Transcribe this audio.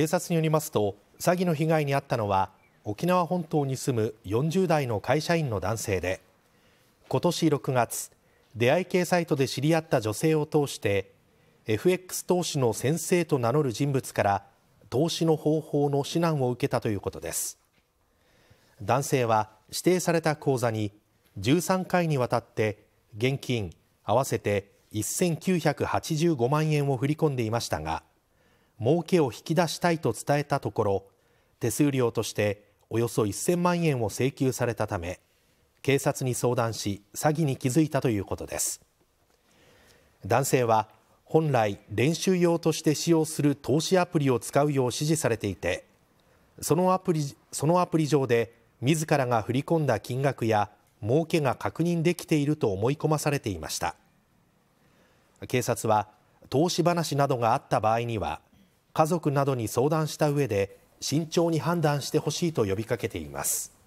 警察によりますと詐欺の被害に遭ったのは沖縄本島に住む40代の会社員の男性で今年6月出会い系サイトで知り合った女性を通して FX 投資の先生と名乗る人物から投資の方法の指南を受けたということです男性は指定された口座に13回にわたって現金合わせて1985万円を振り込んでいましたが儲けを引き出したいと伝えたところ手数料としておよそ1000万円を請求されたため警察に相談し詐欺に気づいたということです男性は本来練習用として使用する投資アプリを使うよう指示されていてそのアプリそのアプリ上で自らが振り込んだ金額や儲けが確認できていると思い込まされていました警察は投資話などがあった場合には家族などに相談した上で慎重に判断してほしいと呼びかけています。